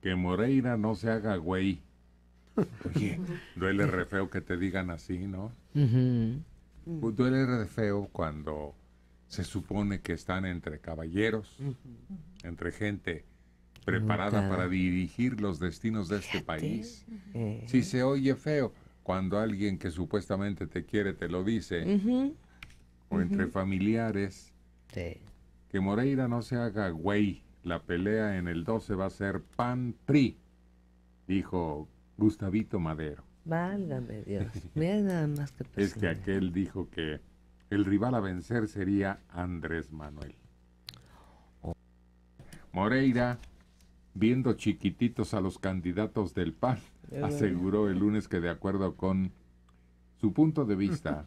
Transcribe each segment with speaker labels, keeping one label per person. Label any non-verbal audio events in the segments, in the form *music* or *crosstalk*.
Speaker 1: que Moreira no se haga güey. duele re feo que te digan así, ¿no? Pues duele re feo cuando se supone que están entre caballeros, entre gente preparada para dirigir los destinos de este país. Si se oye feo cuando alguien que supuestamente te quiere te lo dice, o entre familiares, que Moreira no se haga güey. La pelea en el 12 va a ser PAN-PRI, dijo Gustavito Madero. Válgame Dios, *laughs* mira nada más que Es que aquel dijo que el rival a vencer sería Andrés Manuel. Moreira, viendo chiquititos a los candidatos del PAN, aseguró el lunes que de acuerdo con su punto de vista,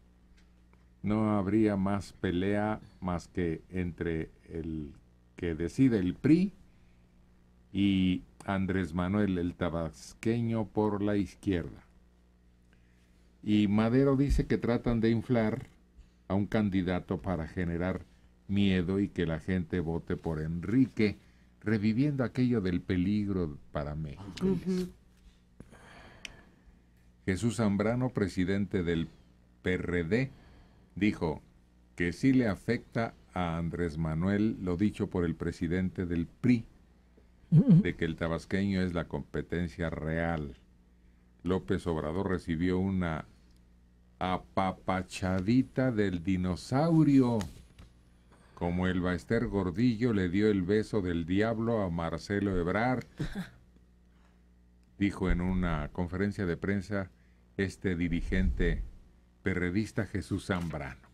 Speaker 1: *laughs* no habría más pelea más que entre el que decide el PRI y Andrés Manuel el tabasqueño por la izquierda. Y Madero dice que tratan de inflar a un candidato para generar miedo y que la gente vote por Enrique, reviviendo aquello del peligro para México. Jesús Zambrano, presidente del PRD, dijo que sí le afecta a Andrés Manuel lo dicho por el presidente del PRI, de que el tabasqueño es la competencia real. López Obrador recibió una apapachadita del dinosaurio, como el Baester Gordillo le dio el beso del diablo a Marcelo Ebrard, dijo en una conferencia de prensa este dirigente perredista Jesús Zambrano.